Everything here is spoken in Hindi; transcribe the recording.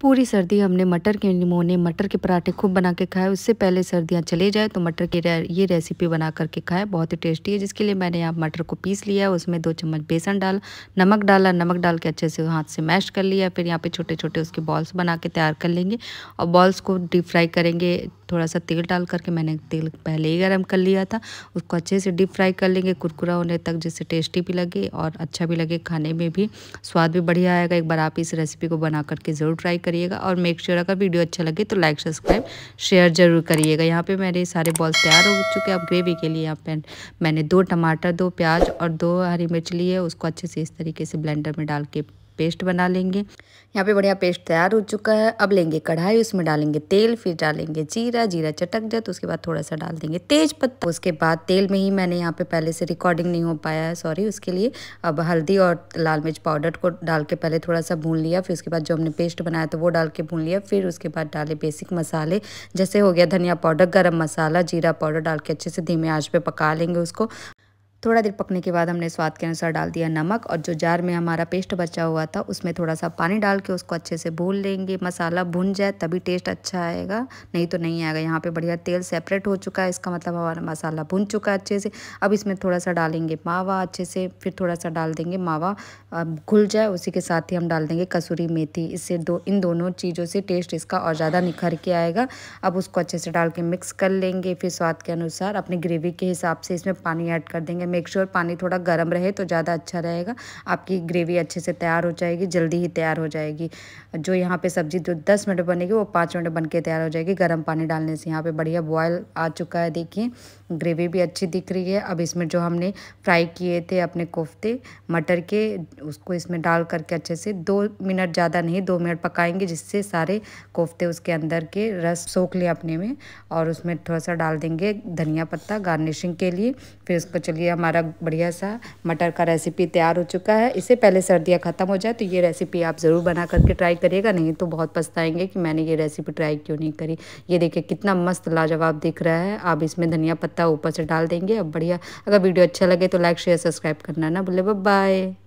पूरी सर्दी हमने मटर के निमोने मटर के पराठे खूब बना के खाए उससे पहले सर्दियाँ चले जाए तो मटर की ये रेसिपी बना करके खाए बहुत ही टेस्टी है जिसके लिए मैंने यहाँ मटर को पीस लिया उसमें दो चम्मच बेसन डाल नमक डाला नमक डाल के अच्छे से हाथ से मैश कर लिया फिर यहाँ पे छोटे छोटे उसके बॉल्स बना के तैयार कर लेंगे और बॉल्स को डीप फ्राई करेंगे थोड़ा सा तेल डाल करके मैंने तेल पहले ही गर्म कर लिया था उसको अच्छे से डीप फ्राई कर लेंगे कुरकुरा होने तक जिससे टेस्टी भी लगे और अच्छा भी लगे खाने में भी स्वाद भी बढ़िया आएगा एक बार आप इस रेसिपी को बना करके ज़रूर ट्राई करिएगा और मेक श्योर अगर वीडियो अच्छा लगे तो लाइक सब्सक्राइब शेयर ज़रूर करिएगा यहाँ पर मेरे सारे बॉल्स तैयार हो चुके हैं अब ग्रेवी के लिए यहाँ पर मैंने दो टमाटर दो प्याज और दो हरी मिर्च ली है उसको अच्छे से इस तरीके से ब्लेंडर में डाल के पेस्ट बना लेंगे यहाँ पे बढ़िया पेस्ट तैयार हो चुका है अब लेंगे कढ़ाई उसमें डालेंगे तेल फिर डालेंगे जीरा जीरा चटक जाए तो उसके बाद थोड़ा सा डाल देंगे तेज पत्ता उसके बाद तेल में ही मैंने यहाँ पे पहले से रिकॉर्डिंग नहीं हो पाया है सॉरी उसके लिए अब हल्दी और लाल मिर्च पाउडर को डाल के पहले थोड़ा सा भून लिया फिर उसके बाद जो हमने पेस्ट बनाया तो वो डाल के भून लिया फिर उसके बाद डाले बेसिक मसाले जैसे हो गया धनिया पाउडर गर्म मसाला जीरा पाउडर डाल के अच्छे से धीमे आँच पर पका लेंगे उसको थोड़ा देर पकने के बाद हमने स्वाद के अनुसार डाल दिया नमक और जो जार में हमारा पेस्ट बचा हुआ था उसमें थोड़ा सा पानी डाल के उसको अच्छे से भून लेंगे मसाला भुन जाए तभी टेस्ट अच्छा आएगा नहीं तो नहीं आएगा यहाँ पर बढ़िया तेल सेपरेट हो चुका है इसका मतलब हमारा मसाला भुन चुका है अच्छे से अब इसमें थोड़ा सा डालेंगे मावा अच्छे से फिर थोड़ा सा डाल देंगे मावा घुल जाए उसी के साथ ही हम डाल देंगे कसूरी मेथी इससे दो इन दोनों चीज़ों से टेस्ट इसका और ज़्यादा निखर के आएगा अब उसको अच्छे से डाल के मिक्स कर लेंगे फिर स्वाद के अनुसार अपनी ग्रेवी के हिसाब से इसमें पानी ऐड कर देंगे मेक श्योर पानी थोड़ा गर्म रहे तो ज़्यादा अच्छा रहेगा आपकी ग्रेवी अच्छे से तैयार हो जाएगी जल्दी ही तैयार हो जाएगी जो यहाँ पे सब्ज़ी जो दस मिनट बनेगी वो पाँच मिनट बन के तैयार हो जाएगी गर्म पानी डालने से यहाँ पर बढ़िया बॉयल आ चुका है देखिए ग्रेवी भी अच्छी दिख रही है अब इसमें जो हमने फ्राई किए थे अपने कोफ्ते मटर के उसको इसमें डाल करके अच्छे से दो मिनट ज़्यादा नहीं दो मिनट पकाएंगे जिससे सारे कोफ्ते उसके अंदर के रस सोख लें अपने में और उसमें थोड़ा सा डाल देंगे धनिया पत्ता गार्निशिंग के लिए फिर उसको चलिए हमारा बढ़िया सा मटर का रेसिपी तैयार हो चुका है इससे पहले सर्दियाँ ख़त्म हो जाए तो ये रेसिपी आप ज़रूर बना करके ट्राई करिएगा नहीं तो बहुत पछताएंगे कि मैंने ये रेसिपी ट्राई क्यों नहीं करी ये देखिए कितना मस्त लाजवाब दिख रहा है आप इसमें धनिया पत्ता ऊपर से डाल देंगे अब बढ़िया अगर वीडियो अच्छा लगे तो लाइक शेयर सब्सक्राइब करना ना बोले बब बाय